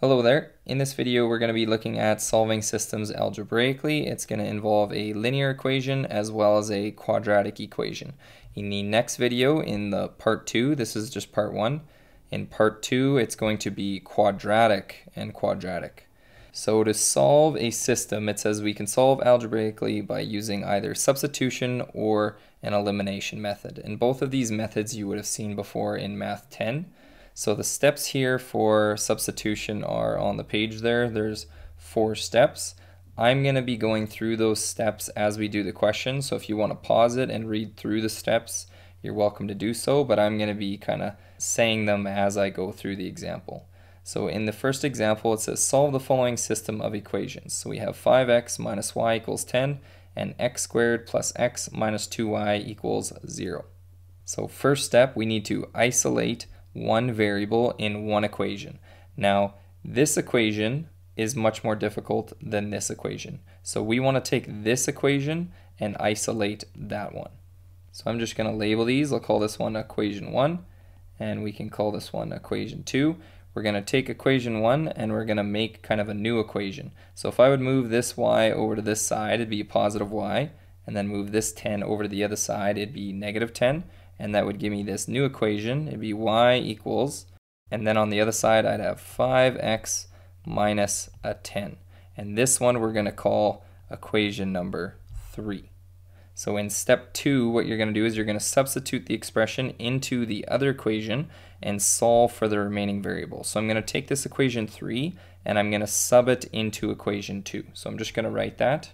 Hello there. In this video, we're going to be looking at solving systems algebraically. It's going to involve a linear equation as well as a quadratic equation. In the next video, in the part two, this is just part one. In part two, it's going to be quadratic and quadratic. So to solve a system, it says we can solve algebraically by using either substitution or and elimination method. And both of these methods you would have seen before in Math 10. So the steps here for substitution are on the page there. There's four steps. I'm going to be going through those steps as we do the question. So if you want to pause it and read through the steps, you're welcome to do so, but I'm going to be kind of saying them as I go through the example. So in the first example, it says solve the following system of equations. So we have 5x minus y equals 10 and x squared plus x minus 2y equals 0. So first step, we need to isolate one variable in one equation. Now, this equation is much more difficult than this equation. So we want to take this equation and isolate that one. So I'm just going to label these. I'll call this one equation 1, and we can call this one equation 2 we're going to take equation 1 and we're going to make kind of a new equation. So if I would move this y over to this side, it'd be a positive y, and then move this 10 over to the other side, it'd be negative 10, and that would give me this new equation. It'd be y equals, and then on the other side I'd have 5x minus a 10. And this one we're going to call equation number 3. So in step two, what you're gonna do is you're gonna substitute the expression into the other equation and solve for the remaining variable. So I'm gonna take this equation three and I'm gonna sub it into equation two. So I'm just gonna write that.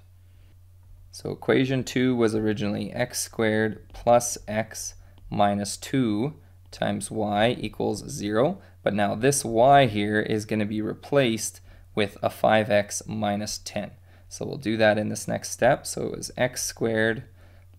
So equation two was originally x squared plus x minus two times y equals zero. But now this y here is gonna be replaced with a five x minus 10. So we'll do that in this next step. So it was x squared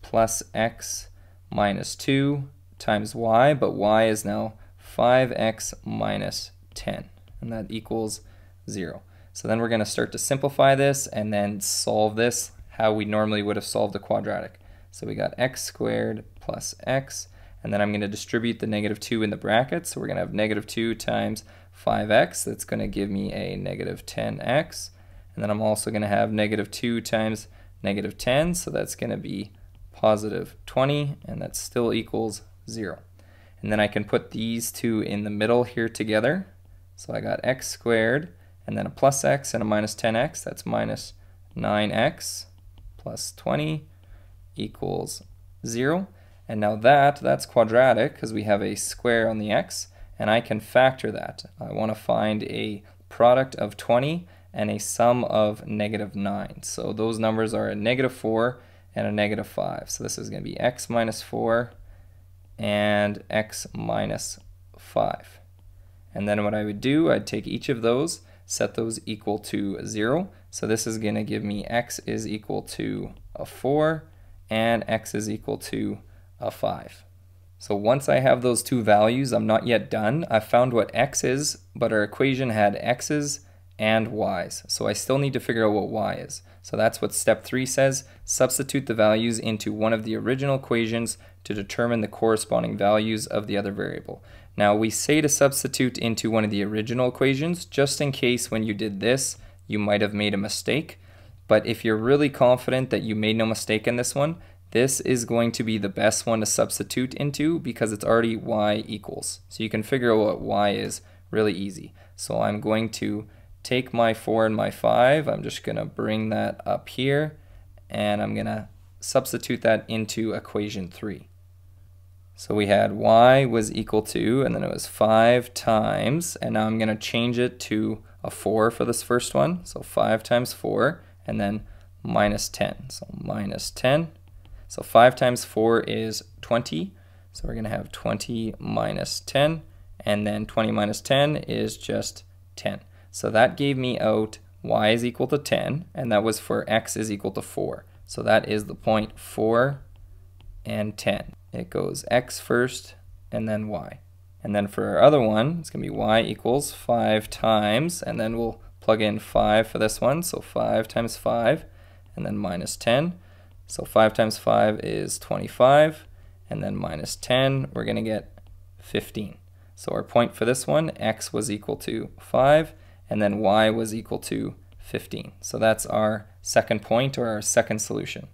plus x minus 2 times y, but y is now 5x minus 10, and that equals 0. So then we're going to start to simplify this and then solve this how we normally would have solved a quadratic. So we got x squared plus x, and then I'm going to distribute the negative 2 in the bracket, so we're going to have negative 2 times 5x, that's going to give me a negative 10x, and then I'm also going to have negative 2 times negative 10, so that's going to be positive 20, and that still equals 0. And then I can put these two in the middle here together. So I got x squared, and then a plus x and a minus 10x. That's minus 9x plus 20 equals 0. And now that, that's quadratic because we have a square on the x, and I can factor that. I want to find a product of 20 and a sum of negative 9. So those numbers are a negative 4 and a negative 5. So this is going to be x minus 4 and x minus 5. And then what I would do, I'd take each of those, set those equal to 0. So this is going to give me x is equal to a 4 and x is equal to a 5. So once I have those two values, I'm not yet done. i found what x is, but our equation had x's and y's. So I still need to figure out what y is. So that's what step three says. Substitute the values into one of the original equations to determine the corresponding values of the other variable. Now we say to substitute into one of the original equations just in case when you did this you might have made a mistake. But if you're really confident that you made no mistake in this one, this is going to be the best one to substitute into because it's already y equals. So you can figure out what y is really easy. So I'm going to take my four and my five. I'm just gonna bring that up here and I'm gonna substitute that into equation three. So we had y was equal to, and then it was 5 times, and now I'm going to change it to a 4 for this first one. So 5 times 4, and then minus 10. So minus 10. So 5 times 4 is 20. So we're going to have 20 minus 10, and then 20 minus 10 is just 10. So that gave me out y is equal to 10, and that was for x is equal to 4. So that is the point 4 and 10. It goes x first and then y. And then for our other one, it's going to be y equals 5 times, and then we'll plug in 5 for this one, so 5 times 5, and then minus 10. So 5 times 5 is 25, and then minus 10, we're going to get 15. So our point for this one, x was equal to 5, and then y was equal to 15. So that's our second point or our second solution.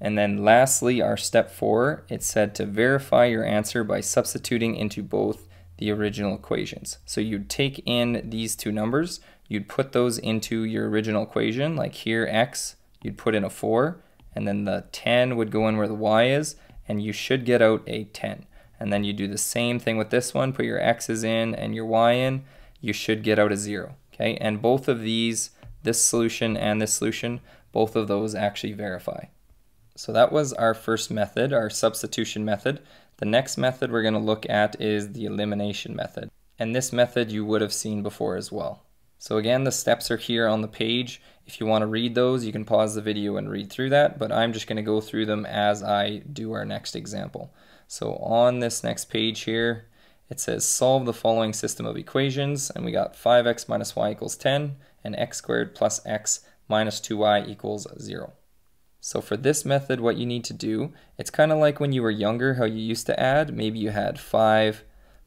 And then lastly, our step four, it said to verify your answer by substituting into both the original equations. So you'd take in these two numbers, you'd put those into your original equation, like here x, you'd put in a 4, and then the 10 would go in where the y is, and you should get out a 10. And then you do the same thing with this one, put your x's in and your y in, you should get out a zero, okay? And both of these, this solution and this solution, both of those actually verify. So that was our first method, our substitution method. The next method we're going to look at is the elimination method. And this method you would have seen before as well. So again, the steps are here on the page. If you want to read those, you can pause the video and read through that, but I'm just going to go through them as I do our next example. So on this next page here, it says solve the following system of equations, and we got 5x minus y equals 10, and x squared plus x minus 2y equals 0. So for this method, what you need to do, it's kind of like when you were younger, how you used to add. Maybe you had 5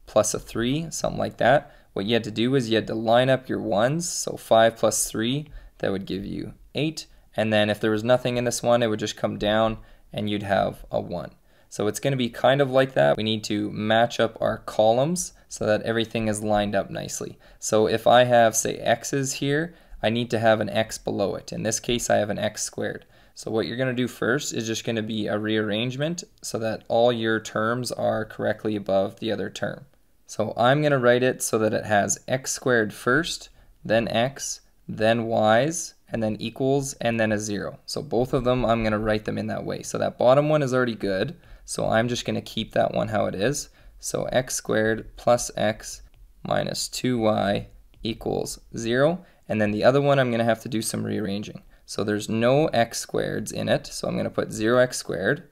plus a 3, something like that. What you had to do is you had to line up your 1s, so 5 plus 3, that would give you 8. And then if there was nothing in this one, it would just come down and you'd have a 1. So it's going to be kind of like that. We need to match up our columns so that everything is lined up nicely. So if I have, say, x's here, I need to have an x below it. In this case, I have an x squared. So what you're going to do first is just going to be a rearrangement so that all your terms are correctly above the other term. So I'm going to write it so that it has x squared first, then x, then y's, and then equals, and then a zero. So both of them, I'm going to write them in that way. So that bottom one is already good. So I'm just going to keep that one how it is. So x squared plus x minus 2y equals 0. And then the other one I'm going to have to do some rearranging. So there's no x squareds in it, so I'm going to put 0x squared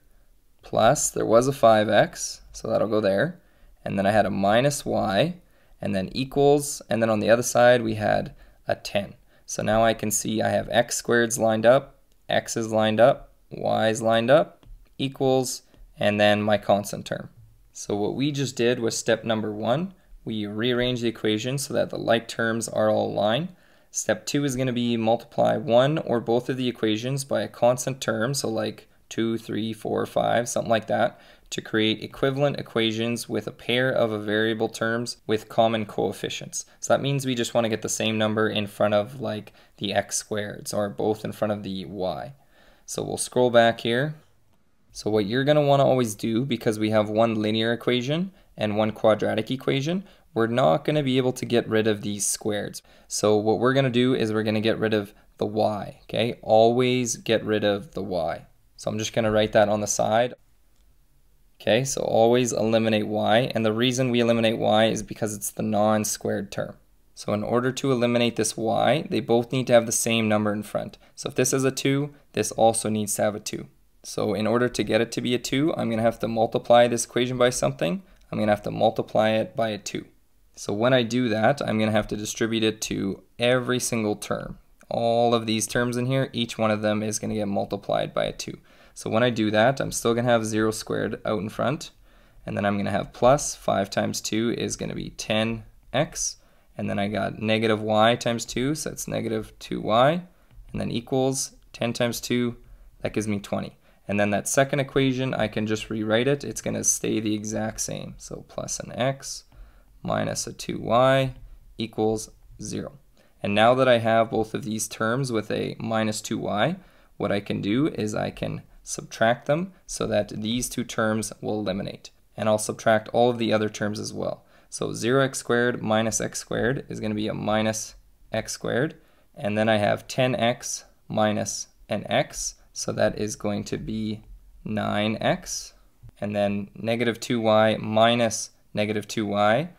plus, there was a 5x, so that'll go there. And then I had a minus y, and then equals, and then on the other side we had a 10. So now I can see I have x squareds lined up, x is lined up, y is lined up, equals and then my constant term. So what we just did was step number one, we rearrange the equation so that the like terms are all aligned. Step two is going to be multiply one or both of the equations by a constant term, so like two, three, four, five, something like that, to create equivalent equations with a pair of a variable terms with common coefficients. So that means we just want to get the same number in front of like the x squareds or both in front of the y. So we'll scroll back here so what you're going to want to always do, because we have one linear equation and one quadratic equation, we're not going to be able to get rid of these squares. So what we're going to do is we're going to get rid of the y, okay? Always get rid of the y. So I'm just going to write that on the side. Okay, so always eliminate y, and the reason we eliminate y is because it's the non-squared term. So in order to eliminate this y, they both need to have the same number in front. So if this is a 2, this also needs to have a 2. So in order to get it to be a 2, I'm going to have to multiply this equation by something. I'm going to have to multiply it by a 2. So when I do that, I'm going to have to distribute it to every single term. All of these terms in here, each one of them is going to get multiplied by a 2. So when I do that, I'm still going to have 0 squared out in front. And then I'm going to have plus 5 times 2 is going to be 10x. And then I got negative y times 2, so that's negative 2y. And then equals 10 times 2, that gives me 20. And then that second equation, I can just rewrite it. It's going to stay the exact same. So plus an x minus a 2y equals 0. And now that I have both of these terms with a minus 2y, what I can do is I can subtract them so that these two terms will eliminate. And I'll subtract all of the other terms as well. So 0x squared minus x squared is going to be a minus x squared. And then I have 10x minus an x so that is going to be 9x. And then negative 2y minus negative 2y.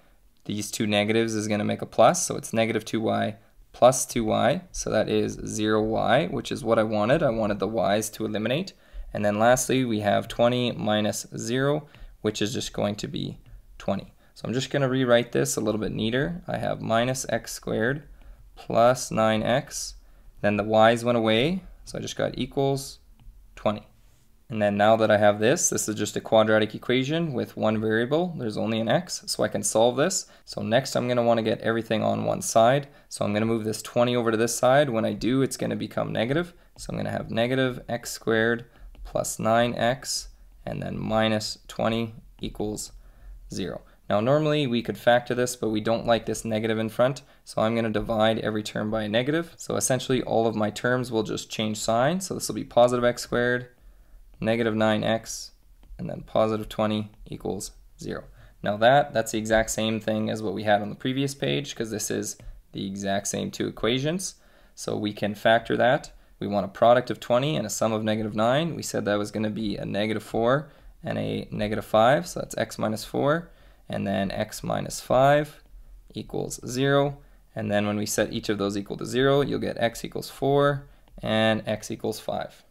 These two negatives is going to make a plus, so it's negative 2y plus 2y. So that is 0y, which is what I wanted. I wanted the y's to eliminate. And then lastly, we have 20 minus 0, which is just going to be 20. So I'm just going to rewrite this a little bit neater. I have minus x squared plus 9x. Then the y's went away, so I just got equals 20. And then now that I have this, this is just a quadratic equation with one variable. There's only an x, so I can solve this. So next I'm going to want to get everything on one side. So I'm going to move this 20 over to this side. When I do, it's going to become negative. So I'm going to have negative x squared plus 9x and then minus 20 equals 0. Now normally we could factor this, but we don't like this negative in front, so I'm going to divide every term by a negative. So essentially all of my terms will just change sign, so this will be positive x squared, negative 9x, and then positive 20 equals 0. Now that, that's the exact same thing as what we had on the previous page, because this is the exact same two equations. So we can factor that. We want a product of 20 and a sum of negative 9. We said that was going to be a negative 4 and a negative 5, so that's x minus 4 and then x minus 5 equals 0. And then when we set each of those equal to 0, you'll get x equals 4 and x equals 5.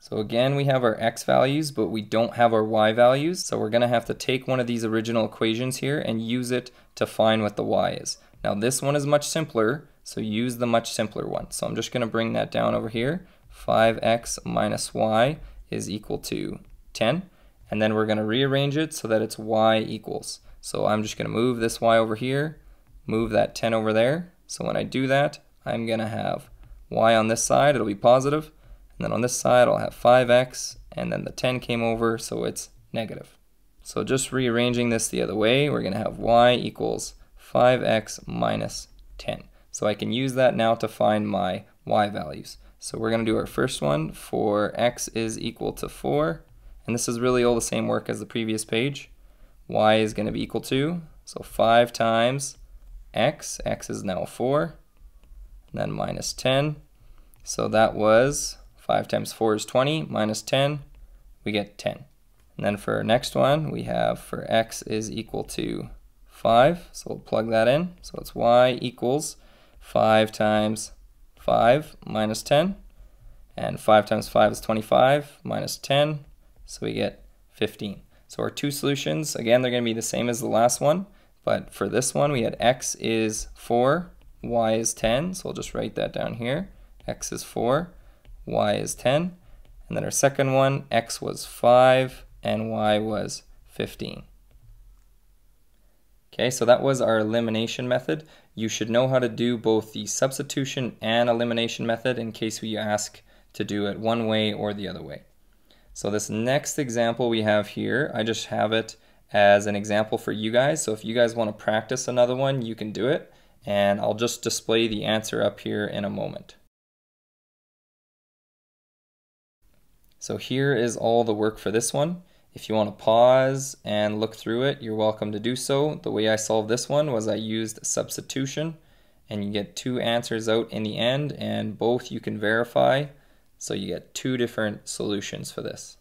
So again, we have our x values, but we don't have our y values. So we're going to have to take one of these original equations here and use it to find what the y is. Now this one is much simpler, so use the much simpler one. So I'm just going to bring that down over here. 5x minus y is equal to 10. And then we're going to rearrange it so that it's y equals. So I'm just going to move this y over here, move that 10 over there. So when I do that, I'm going to have y on this side, it'll be positive, and then on this side I'll have 5x, and then the 10 came over, so it's negative. So just rearranging this the other way, we're going to have y equals 5x minus 10. So I can use that now to find my y values. So we're going to do our first one for x is equal to 4, and this is really all the same work as the previous page y is going to be equal to, so 5 times x, x is now 4, and then minus 10. So that was 5 times 4 is 20, minus 10, we get 10. And then for our next one, we have for x is equal to 5, so we'll plug that in. So it's y equals 5 times 5 minus 10, and 5 times 5 is 25, minus 10, so we get 15. So our two solutions, again, they're going to be the same as the last one. But for this one, we had x is 4, y is 10. So I'll just write that down here. x is 4, y is 10. And then our second one, x was 5 and y was 15. Okay, so that was our elimination method. You should know how to do both the substitution and elimination method in case we ask to do it one way or the other way. So this next example we have here, I just have it as an example for you guys. So if you guys wanna practice another one, you can do it. And I'll just display the answer up here in a moment. So here is all the work for this one. If you want to pause and look through it, you're welcome to do so. The way I solved this one was I used substitution and you get two answers out in the end and both you can verify so you get two different solutions for this.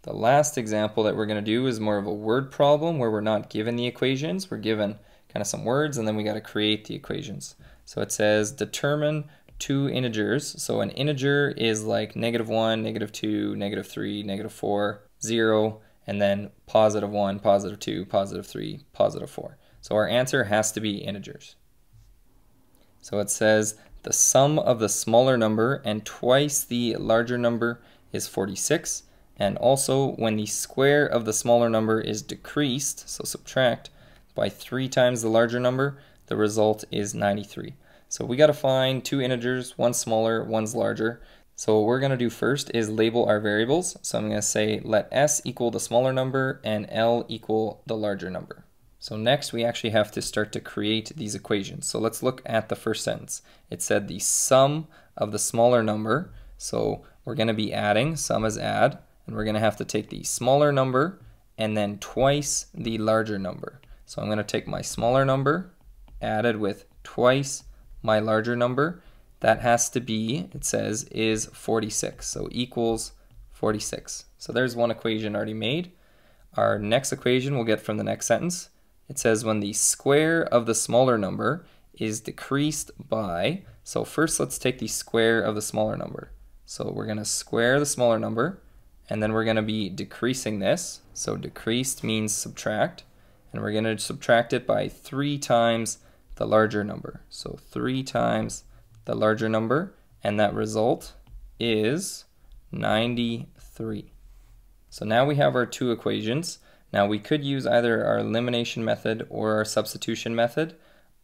The last example that we're going to do is more of a word problem where we're not given the equations. We're given kind of some words and then we got to create the equations. So it says determine two integers. So an integer is like negative 1, negative 2, negative 3, negative 4, 0, and then positive 1, positive 2, positive 3, positive 4. So our answer has to be integers. So it says the sum of the smaller number and twice the larger number is 46. And also when the square of the smaller number is decreased, so subtract, by three times the larger number, the result is 93. So we gotta find two integers, one smaller, one's larger. So what we're gonna do first is label our variables. So I'm gonna say let s equal the smaller number and l equal the larger number. So next we actually have to start to create these equations. So let's look at the first sentence. It said the sum of the smaller number. So we're going to be adding, sum is add, and we're going to have to take the smaller number and then twice the larger number. So I'm going to take my smaller number added with twice my larger number. That has to be, it says, is 46. So equals 46. So there's one equation already made. Our next equation we'll get from the next sentence. It says when the square of the smaller number is decreased by, so first let's take the square of the smaller number. So we're gonna square the smaller number, and then we're gonna be decreasing this. So decreased means subtract, and we're gonna subtract it by three times the larger number. So three times the larger number, and that result is 93. So now we have our two equations. Now we could use either our elimination method or our substitution method.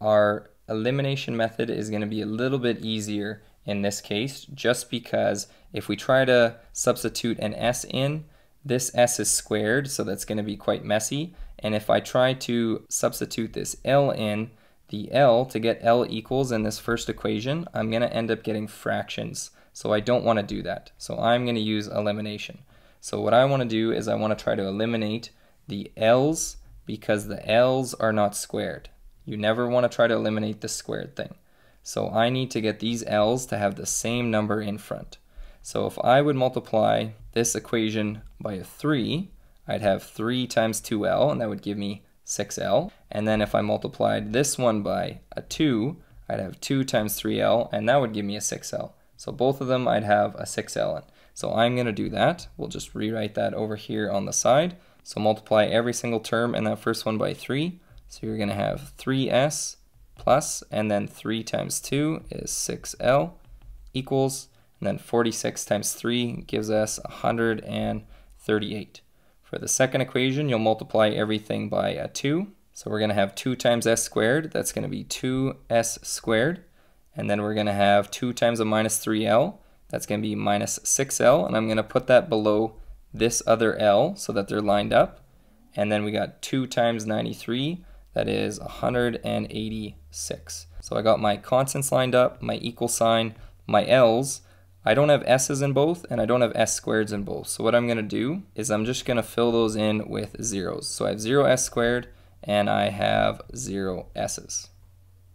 Our elimination method is going to be a little bit easier in this case just because if we try to substitute an s in, this s is squared so that's going to be quite messy and if I try to substitute this l in, the L to get L equals in this first equation, I'm going to end up getting fractions. So I don't want to do that. So I'm going to use elimination. So what I want to do is I want to try to eliminate the L's because the L's are not squared. You never want to try to eliminate the squared thing. So I need to get these L's to have the same number in front. So if I would multiply this equation by a 3, I'd have 3 times 2L, and that would give me 6L. And then if I multiplied this one by a 2, I'd have 2 times 3L, and that would give me a 6L. So both of them I'd have a 6L in. So I'm going to do that. We'll just rewrite that over here on the side. So multiply every single term in that first one by 3. So you're going to have 3s plus, and then 3 times 2 is 6l equals, and then 46 times 3 gives us 138. For the second equation, you'll multiply everything by a 2. So we're going to have 2 times s squared. That's going to be 2s squared. And then we're going to have 2 times a minus 3l. That's going to be minus 6l. And I'm going to put that below this other L so that they're lined up. And then we got 2 times 93, that is 186. So I got my constants lined up, my equal sign, my L's. I don't have S's in both, and I don't have S squareds in both. So what I'm going to do is I'm just going to fill those in with zeros. So I have 0 S squared, and I have S's.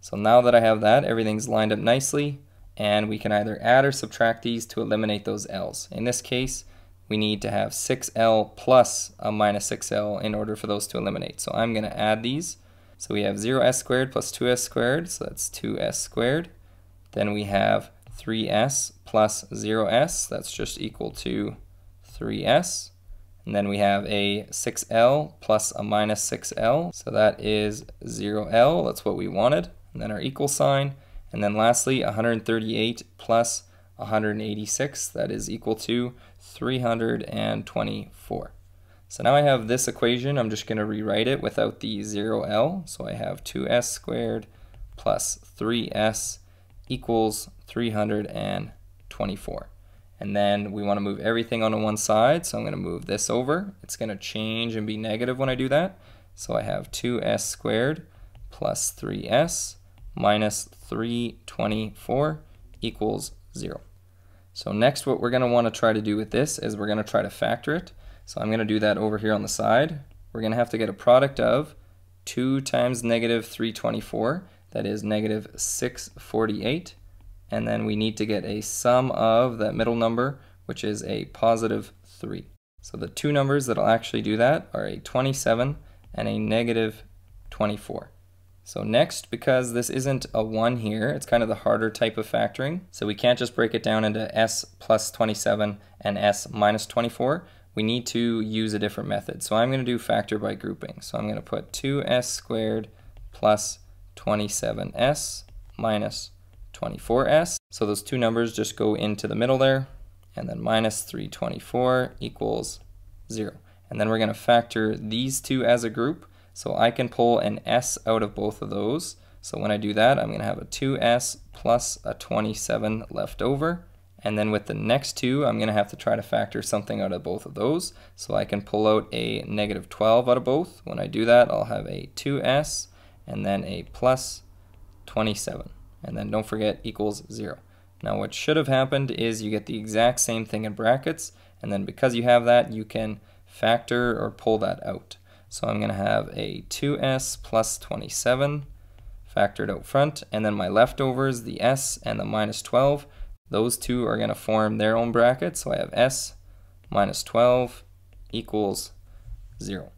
So now that I have that, everything's lined up nicely, and we can either add or subtract these to eliminate those L's. In this case, we need to have 6L plus a minus 6L in order for those to eliminate. So I'm going to add these. So we have 0s squared plus 2s squared, so that's 2s squared. Then we have 3s plus 0s, that's just equal to 3s. And then we have a 6L plus a minus 6L, so that is 0L, that's what we wanted. And then our equal sign. And then lastly, 138 plus 186, that is equal to 324. So now I have this equation, I'm just going to rewrite it without the 0L. So I have 2s squared plus 3s equals 324. And then we want to move everything onto one side, so I'm going to move this over. It's going to change and be negative when I do that. So I have 2s squared plus 3s minus 324 equals 0. So next what we're going to want to try to do with this is we're going to try to factor it. So I'm going to do that over here on the side. We're going to have to get a product of 2 times negative 324, that is negative 648. And then we need to get a sum of that middle number, which is a positive 3. So the two numbers that will actually do that are a 27 and a negative 24. So next, because this isn't a 1 here, it's kind of the harder type of factoring, so we can't just break it down into s plus 27 and s minus 24. We need to use a different method. So I'm going to do factor by grouping. So I'm going to put 2s squared plus 27s minus 24s. So those two numbers just go into the middle there, and then minus 324 equals 0. And then we're going to factor these two as a group, so I can pull an S out of both of those. So when I do that, I'm gonna have a 2S plus a 27 left over. And then with the next two, I'm gonna have to try to factor something out of both of those. So I can pull out a negative 12 out of both. When I do that, I'll have a 2S and then a plus 27. And then don't forget equals zero. Now what should have happened is you get the exact same thing in brackets, and then because you have that, you can factor or pull that out. So I'm going to have a 2s plus 27 factored out front, and then my leftovers, the s and the minus 12, those two are going to form their own bracket. So I have s minus 12 equals 0.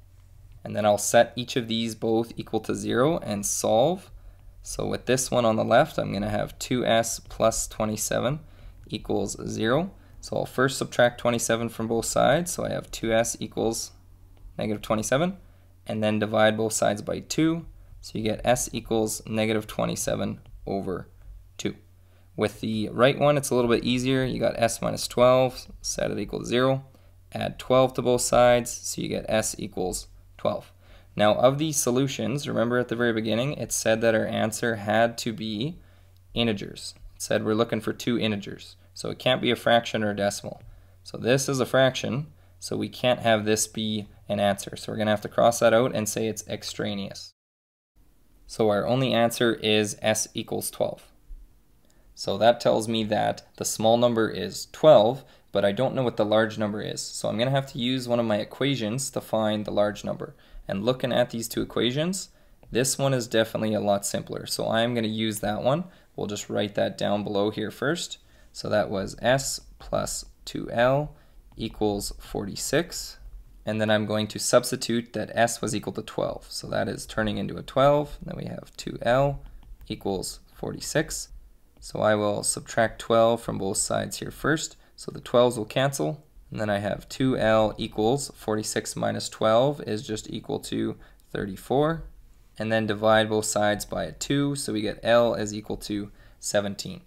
And then I'll set each of these both equal to 0 and solve. So with this one on the left, I'm going to have 2s plus 27 equals 0. So I'll first subtract 27 from both sides. So I have 2s equals negative 27 and then divide both sides by 2. So you get s equals negative 27 over 2. With the right one, it's a little bit easier. You got s minus 12, set it equal to 0. Add 12 to both sides, so you get s equals 12. Now, of these solutions, remember at the very beginning, it said that our answer had to be integers. It said we're looking for two integers, so it can't be a fraction or a decimal. So this is a fraction, so we can't have this be an answer. So we're going to have to cross that out and say it's extraneous. So our only answer is s equals 12. So that tells me that the small number is 12, but I don't know what the large number is. So I'm going to have to use one of my equations to find the large number. And looking at these two equations, this one is definitely a lot simpler. So I'm going to use that one. We'll just write that down below here first. So that was s plus 2l equals 46. And then I'm going to substitute that s was equal to 12. So that is turning into a 12. And then we have 2l equals 46. So I will subtract 12 from both sides here first. So the 12s will cancel. And then I have 2L equals 46 minus 12 is just equal to 34. And then divide both sides by a 2. So we get L is equal to 17.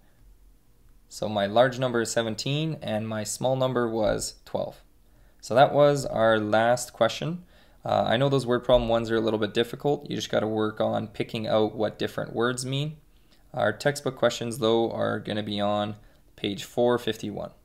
So my large number is 17 and my small number was 12. So that was our last question. Uh, I know those word problem ones are a little bit difficult. You just got to work on picking out what different words mean. Our textbook questions though are going to be on page 451.